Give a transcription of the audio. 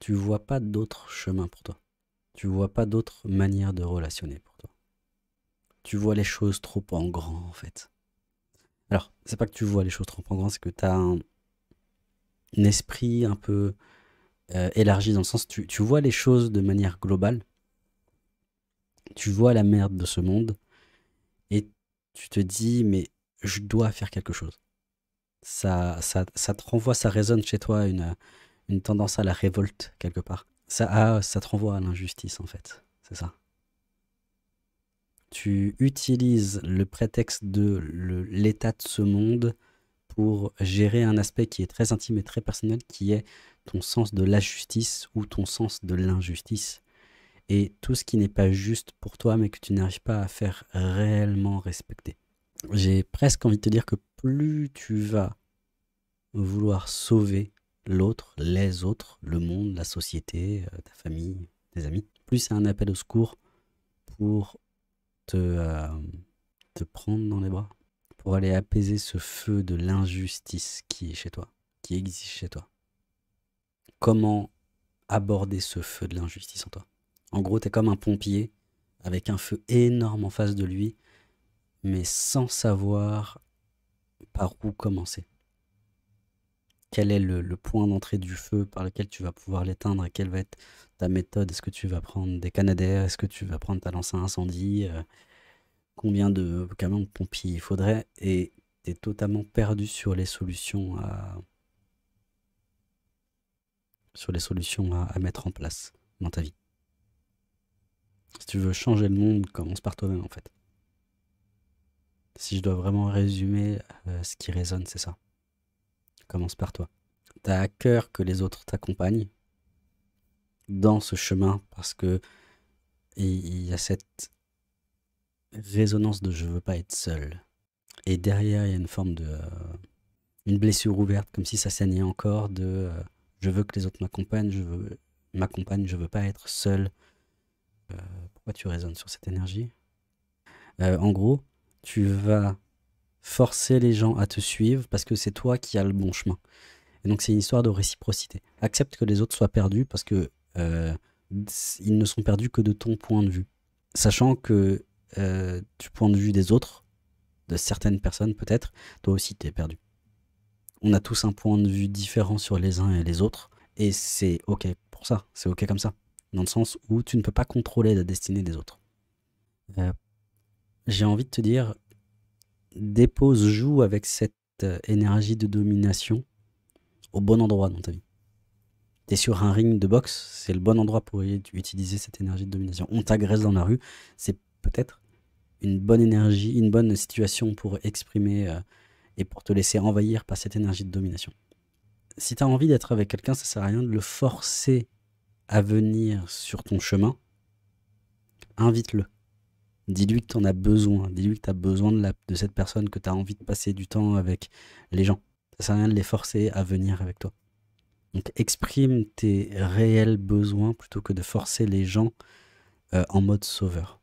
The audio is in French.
tu vois pas d'autre chemin pour toi. Tu vois pas d'autre manière de relationner pour toi. Tu vois les choses trop en grand, en fait. Alors, c'est pas que tu vois les choses trop en grand, c'est que tu as un, esprit un peu euh, élargi dans le sens, tu, tu vois les choses de manière globale, tu vois la merde de ce monde, et tu te dis, mais je dois faire quelque chose. Ça, ça, ça te renvoie, ça résonne chez toi une, une tendance à la révolte quelque part. Ça, ça te renvoie à l'injustice en fait, c'est ça. Tu utilises le prétexte de l'état de ce monde pour gérer un aspect qui est très intime et très personnel, qui est ton sens de la justice ou ton sens de l'injustice. Et tout ce qui n'est pas juste pour toi, mais que tu n'arrives pas à faire réellement respecter. J'ai presque envie de te dire que plus tu vas vouloir sauver l'autre, les autres, le monde, la société, euh, ta famille, tes amis. Plus c'est un appel au secours pour te, euh, te prendre dans les bras, pour aller apaiser ce feu de l'injustice qui est chez toi, qui existe chez toi. Comment aborder ce feu de l'injustice en toi En gros, tu es comme un pompier avec un feu énorme en face de lui, mais sans savoir par où commencer quel est le, point d'entrée du feu par lequel tu vas pouvoir l'éteindre quelle va être ta méthode. Est-ce que tu vas prendre des canadaires Est-ce que tu vas prendre ta lance incendie euh, Combien de camions de pompiers il faudrait Et tu es totalement perdu sur les solutions à, sur les solutions à, mettre en place dans ta vie. Si tu veux changer le monde, commence par toi-même en fait. Si je dois vraiment résumer euh, ce qui résonne, c'est ça commence par toi. Tu as à cœur que les autres t'accompagnent dans ce chemin parce que il y a cette résonance de je veux pas être seul. Et derrière, il y a une forme de. Euh, une blessure ouverte, comme si ça saignait encore de euh, je veux que les autres m'accompagnent, je veux m'accompagne, je veux pas être seul. Euh, pourquoi tu résonnes sur cette énergie En gros, tu vas forcer les gens à te suivre parce que c'est toi qui as le bon chemin. Et donc c'est une histoire de réciprocité. Accepte que les autres soient perdus parce que euh, ils ne sont perdus que de ton point de vue. Sachant que euh, du point de vue des autres, de certaines personnes peut-être, toi aussi tu es perdu. On a tous un point de vue différent sur les uns et les autres, et c'est ok pour ça, c'est ok comme ça, dans le sens où tu ne peux pas contrôler la destinée des autres. Euh, j'ai envie de te dire, dépose, joue avec cette euh, énergie de domination au bon endroit dans ta vie. tu es sur un ring de boxe, c'est le bon endroit pour utiliser cette énergie de domination. On t'agresse dans la rue, c'est peut-être une bonne énergie, une bonne situation pour exprimer euh, et pour te laisser envahir par cette énergie de domination. Si tu as envie d'être avec quelqu'un, ça sert à rien de le forcer à venir sur ton chemin. Invite-le. Dis-lui que tu en as besoin. Dis-lui que tu as besoin de, la, de cette personne, que tu as envie de passer du temps avec les gens. Ça sert à rien de les forcer à venir avec toi. Donc exprime tes réels besoins plutôt que de forcer les gens euh, en mode sauveur.